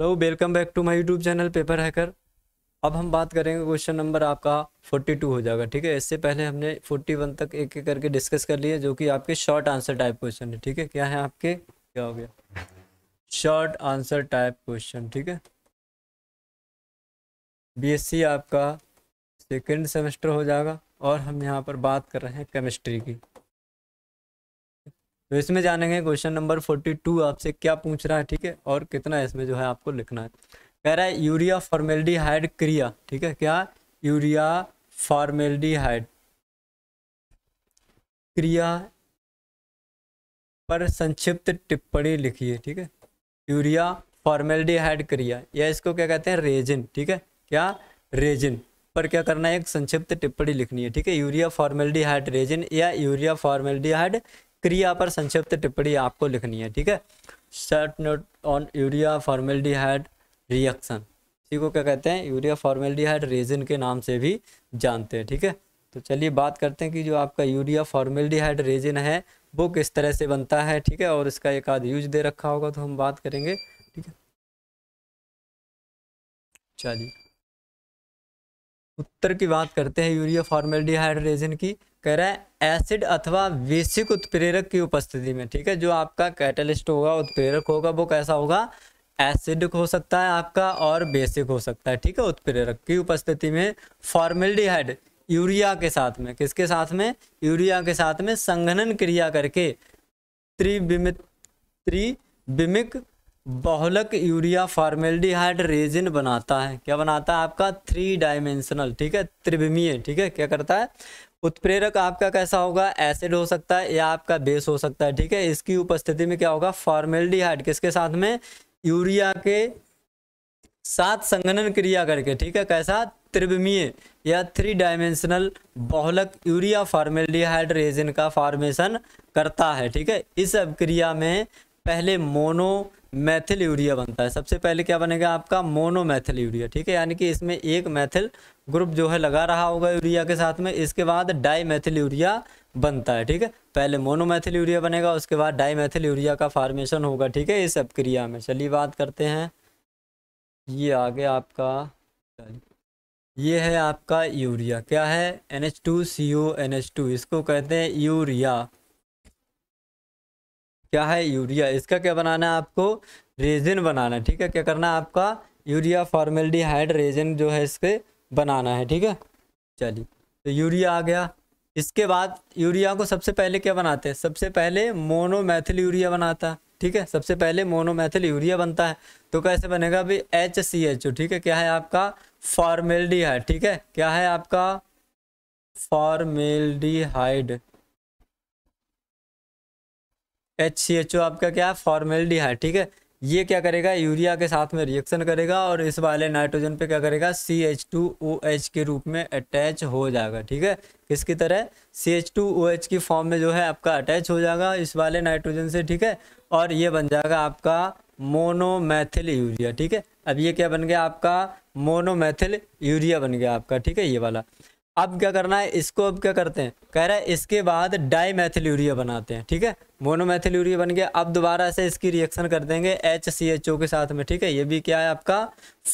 hello welcome back to my YouTube channel paper hacker अब हम बात करेंगे क्वेश्चन नंबर आपका 42 हो जाएगा ठीक है इससे पहले हमने 41 तक एक एक करके डिस्कस कर लिए जो कि आपके शॉर्ट आंसर टाइप क्वेश्चन है ठीक है क्या है आपके क्या हो गया शॉर्ट आंसर टाइप क्वेश्चन ठीक है बी आपका सेकेंड सेमेस्टर हो जाएगा और हम यहाँ पर बात कर रहे हैं केमिस्ट्री की तो इसमें जानेंगे क्वेश्चन नंबर फोर्टी टू आपसे क्या पूछ रहा है ठीक है और कितना इसमें जो है आपको लिखना है कह रहा है यूरिया हाइड क्रिया ठीक है क्या यूरिया फॉर्मेलिटी क्रिया पर संक्षिप्त टिप्पणी लिखिए ठीक है यूरिया हाइड क्रिया या इसको क्या कहते हैं रेजिन ठीक है क्या रेजिन पर क्या करना है एक संक्षिप्त टिप्पणी लिखनी है ठीक है यूरिया हाइड रेजिन या यूरिया हाइड क्रिया पर संक्षिप्त टिप्पणी आपको लिखनी है ठीक है short note on urea formaldehyde reaction इसी को क्या कहते हैं यूरिया फॉर्मेल्डिहाइड रेजिन के नाम से भी जानते हैं ठीक है तो चलिए बात करते हैं कि जो आपका यूरिया फॉर्मेल्डिहाइड रेजिन है वो किस तरह से बनता है ठीक है और इसका एक आध यूज दे रखा होगा तो हम बात करेंगे ठीक है चलिए उत्तर की बात करते हैं यूरिया फॉर्मेल्डिहाइड रेजिन की कह रहा है एसिड अथवा बेसिक उत्प्रेरक की उपस्थिति में ठीक है जो आपका कैटलिस्ट होगा उत्प्रेरक होगा वो कैसा होगा एसिड हो सकता है आपका और बेसिक हो सकता है ठीक है उत्प्रेरक की उपस्थिति में फॉर्मेल्डिहाइड यूरिया के साथ में किसके साथ में यूरिया के साथ में संघनन क्रिया करके त्रिविमित त्रिविमिक बहुलक यूरिया फॉर्मेल्डिहाइड रेजिन बनाता है क्या बनाता है आपका थ्री डायमेंशनल ठीक है त्रिविमीय ठीक है क्या करता है उत्प्रेरक आपका कैसा होगा एसिड हो सकता है या आपका बेस हो सकता है ठीक है इसकी उपस्थिति में क्या होगा फॉर्मेल्डिहाइड किसके साथ में यूरिया के साथ संगनन क्रिया करके ठीक है कैसा त्रिवमीय या थ्री डायमेंशनल बहुलक यूरिया फॉर्मेल रेजिन का फॉर्मेशन करता है ठीक है इस क्रिया में पहले मोनो मैथिल यूरिया बनता है सबसे पहले क्या बनेगा आपका मैथिल यूरिया ठीक है यानी कि इसमें एक मैथिल ग्रुप जो है लगा रहा होगा यूरिया के साथ में इसके बाद डाई मैथिल यूरिया बनता है ठीक है पहले मैथिल यूरिया बनेगा उसके बाद डाई मैथिल यूरिया का फॉर्मेशन होगा ठीक है इस सब क्रिया में चलिए बात करते हैं ये आगे आपका ये है आपका यूरिया क्या है N H two C O N H two इसको कहते हैं यूरिया क्या है यूरिया इसका क्या बनाना है आपको रेजिन बनाना है ठीक है क्या करना है आपका यूरिया फॉर्मेल्डिहाइड रेजिन जो है इसके बनाना है ठीक है चलिए तो यूरिया आ गया इसके बाद यूरिया को सबसे पहले क्या बनाते हैं सबसे पहले मोनोमेथिल यूरिया बनाता है ठीक है सबसे पहले मोनोमेथिल यूरिया बनता है तो कैसे बनेगा अभी एच सी एच ओ ठीक है क्या है आपका फॉर्मेल्डिहाइड ठीक है क्या है आपका formaldehyde H C H O आपका क्या है है ठीक है ये क्या करेगा यूरिया के साथ में रिएक्शन करेगा और इस वाले नाइट्रोजन पे क्या करेगा C H two O H के रूप में अटैच हो जाएगा ठीक है किसकी तरह C H two O H की फॉर्म में जो है आपका अटैच हो जाएगा इस वाले नाइट्रोजन से ठीक है और ये बन जाएगा आपका मोनोमैथिल यूरिया ठीक है अब ये क्या बन गया आपका मोनोमैथिल यूरिया बन गया आपका ठीक है ये वाला अब क्या करना है इसको अब क्या करते हैं कह रहा है इसके बाद डाई मैथिल यूरिया बनाते हैं ठीक है मोनोमैथिल यूरिया बन गया अब दोबारा से इसकी रिएक्शन कर देंगे एच सी एच ओ के साथ में ठीक है ये भी क्या है आपका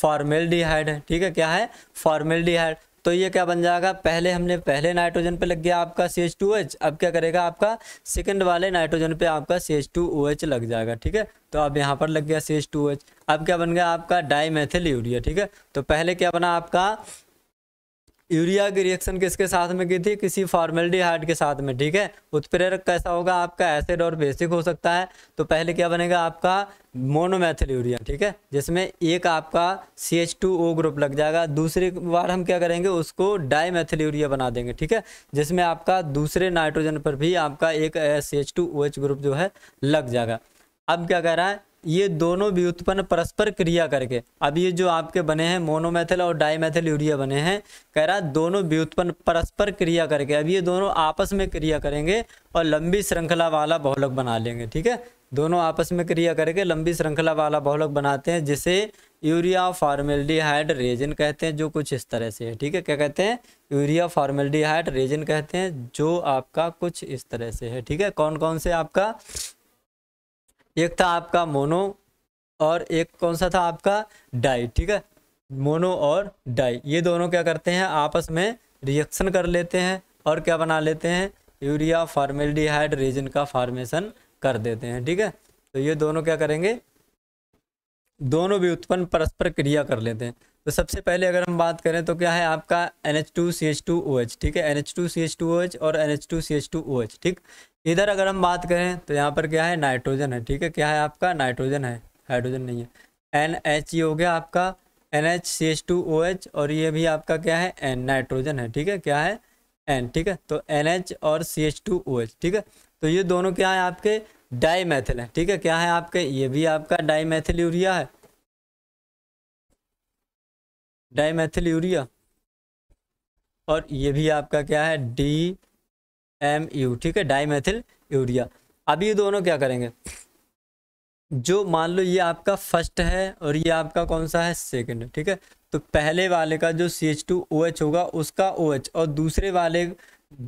फॉर्मेल है ठीक है क्या है फॉर्मेल तो ये क्या बन जाएगा पहले हमने पहले नाइट्रोजन पे लग गया आपका सी एच टू एच अब क्या करेगा आपका सेकंड वाले नाइट्रोजन पे आपका C H two O H लग जाएगा ठीक है तो अब यहाँ पर लग गया सी एच टू एच अब क्या बन गया आपका डाई मैथिल यूरिया ठीक है तो पहले क्या बना आपका यूरिया की रिएक्शन किसके साथ में की थी किसी फॉर्मेलिटीहाइड के साथ में ठीक है उत्प्रेरक कैसा होगा आपका एसिड और बेसिक हो सकता है तो पहले क्या बनेगा आपका मोनोमेथिल यूरिया ठीक है जिसमें एक आपका C H two O group लग जाएगा दूसरी बार हम क्या करेंगे उसको डाईमेथिल यूरिया बना देंगे ठीक है जिसमें आपका दूसरे नाइट्रोजन पर भी आपका एक C H two O H group जो है लग जाएगा अब क्या कह रहा है ये दोनों भी उत्पन्न परस्पर क्रिया करके अब ये जो आपके बने हैं मोनोमेथिल और डाईमेथिल यूरिया बने हैं कह रहा दोनों भी उत्पन्न परस्पर क्रिया करके अब ये दोनों आपस में क्रिया करेंगे और लंबी श्रृंखला वाला बहुलक बना लेंगे ठीक है दोनों आपस में क्रिया करके लंबी श्रृंखला वाला बहुलक बनाते हैं जिसे यूरिया हाइड रेजिन कहते हैं जो कुछ इस तरह से है ठीक है क्या कहते हैं यूरिया हाइड रेजिन कहते हैं जो आपका कुछ इस तरह से है ठीक है कौन कौन से आपका एक था आपका मोनो और एक कौन सा था आपका डाई ठीक है मोनो और डाई ये दोनों क्या करते हैं आपस में रिएक्शन कर लेते हैं और क्या बना लेते हैं यूरिया फार्मेल्डिहाइड रेजिन का फार्मेशन कर देते हैं ठीक है तो ये दोनों क्या करेंगे दोनों भी उत्पन्न परस्पर क्रिया कर लेते हैं तो सबसे पहले अगर हम बात करें तो क्या है आपका N H two C H two O H ठीक है NH2CH2OH two C H two O H और N H two C H two O H ठीक इधर अगर हम बात करें तो यहाँ पर क्या है नाइट्रोजन है ठीक है क्या है आपका नाइट्रोजन है हाइड्रोजन नहीं है एन एच ये हो गया आपका N H C H two O H और ये भी आपका क्या है एन नाइट्रोजन है ठीक है क्या है एन ठीक है तो एन एच और C H two O H ठीक है तो ये दोनों क्या है आपके डाई मैथिल है ठीक है क्या है आपके ये भी आपका डाई मैथिल यूरिया है डाई मैथिल यूरिया और ये भी आपका क्या है डी एम यू ठीक है डाईमेथिल यूरिया अब ये दोनों क्या करेंगे जो मान लो ये आपका फर्स्ट है और ये आपका कौन सा है सेकंड ठीक है तो पहले वाले का जो C H two O H होगा उसका ओ OH एच और दूसरे वाले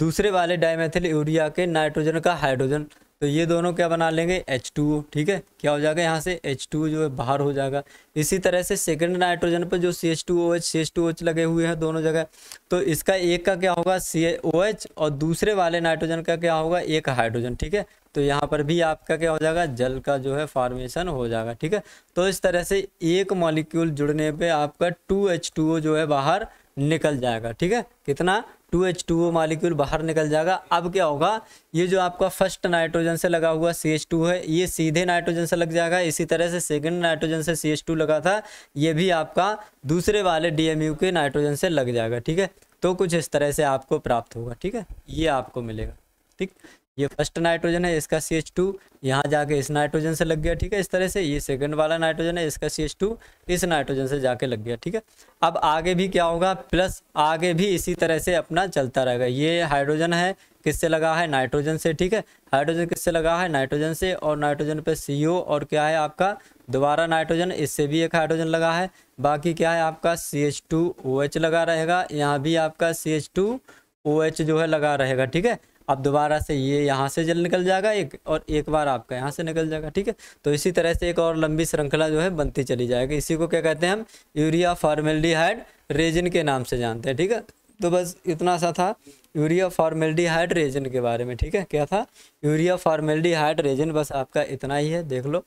दूसरे वाले डायमेथिल यूरिया के नाइट्रोजन का हाइड्रोजन तो ये दोनों क्या बना लेंगे एच टू ठीक है क्या हो जाएगा यहाँ से एच टू जो है बाहर हो जाएगा इसी तरह से सेकेंड नाइट्रोजन पर जो C H two O H C H two H लगे हुए हैं दोनों जगह तो इसका एक का क्या होगा सी ओ एच और दूसरे वाले नाइट्रोजन का क्या होगा एक हाइड्रोजन ठीक है तो यहाँ पर भी आपका क्या हो जाएगा जल का जो है फॉर्मेशन हो जाएगा ठीक है तो इस तरह से एक मॉलिक्यूल जुड़ने पर आपका टू एच टू ओ जो है बाहर निकल जाएगा ठीक है कितना टू एच टू वो मालिक्यूल बाहर निकल जाएगा अब क्या होगा ये जो आपका फर्स्ट नाइट्रोजन से लगा हुआ सी एच टू है ये सीधे नाइट्रोजन से लग जाएगा इसी तरह से सेकेंड नाइट्रोजन से सी एच टू लगा था ये भी आपका दूसरे वाले डी एम यू के नाइट्रोजन से लग जाएगा ठीक है तो कुछ इस तरह से आपको प्राप्त होगा ठीक है ये आपको मिलेगा ठीक ये फर्स्ट नाइट्रोजन है इसका सी एच टू यहाँ जाके इस नाइट्रोजन से लग गया ठीक है इस तरह से ये सेकंड वाला नाइट्रोजन है इसका सी एच टू इस नाइट्रोजन से जाके लग गया ठीक है अब आगे भी क्या होगा प्लस आगे भी इसी तरह से अपना चलता रहेगा ये हाइड्रोजन है किससे लगा है नाइट्रोजन से ठीक है हाइड्रोजन किससे लगा है नाइट्रोजन से और नाइट्रोजन पे सी और क्या है आपका दोबारा नाइट्रोजन इससे भी एक हाइड्रोजन लगा है बाकी क्या है आपका C H two O H लगा रहेगा यहाँ भी आपका C H two O H जो है लगा रहेगा ठीक है अब दोबारा से ये यहाँ से जल निकल जाएगा एक और एक बार आपका यहाँ से निकल जाएगा ठीक है तो इसी तरह से एक और लंबी श्रृंखला जो है बनती चली जाएगी इसी को क्या कहते हैं हम यूरिया फॉर्मेल्डिहाइड रेजिन के नाम से जानते हैं ठीक है तो बस इतना सा था यूरिया फॉर्मेल्डिहाइड रेजिन के बारे में ठीक है क्या था यूरिया फॉर्मेल्डिहाइड रेजिन बस आपका इतना ही है देख लो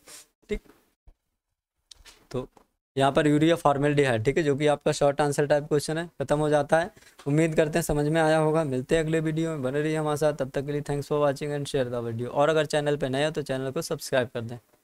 ठीक तो यहाँ पर यूरिया है ठीक है जो कि आपका शॉर्ट आंसर टाइप क्वेश्चन है खत्म हो जाता है उम्मीद करते हैं समझ में आया होगा मिलते हैं अगले वीडियो में बने रहिए हमारे साथ तब तक के लिए thanks for watching and share the video और अगर चैनल पर नए हो तो चैनल को सब्सक्राइब कर दें